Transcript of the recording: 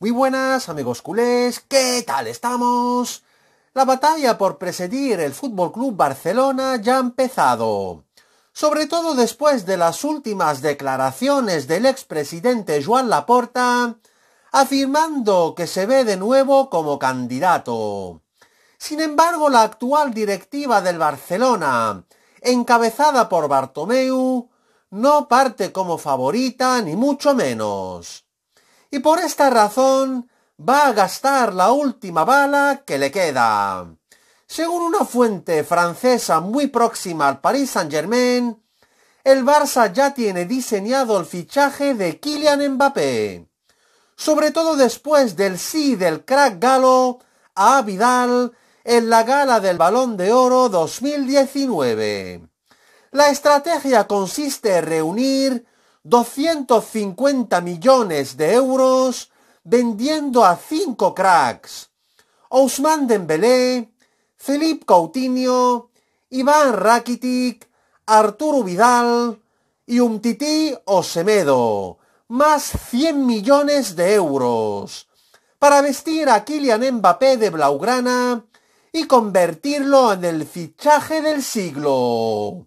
Muy buenas amigos culés, ¿qué tal estamos? La batalla por presidir el Fútbol Club Barcelona ya ha empezado. Sobre todo después de las últimas declaraciones del expresidente Joan Laporta, afirmando que se ve de nuevo como candidato. Sin embargo, la actual directiva del Barcelona, encabezada por Bartomeu, no parte como favorita ni mucho menos y por esta razón va a gastar la última bala que le queda. Según una fuente francesa muy próxima al Paris Saint-Germain, el Barça ya tiene diseñado el fichaje de Kylian Mbappé. Sobre todo después del sí del crack galo a Vidal en la gala del Balón de Oro 2019. La estrategia consiste en reunir 250 millones de euros vendiendo a cinco cracks. Ousmane Dembélé, Felipe Coutinho, Iván Rakitic, Arturo Vidal y Umtiti Osemedo. Más 100 millones de euros para vestir a Kylian Mbappé de Blaugrana y convertirlo en el fichaje del siglo.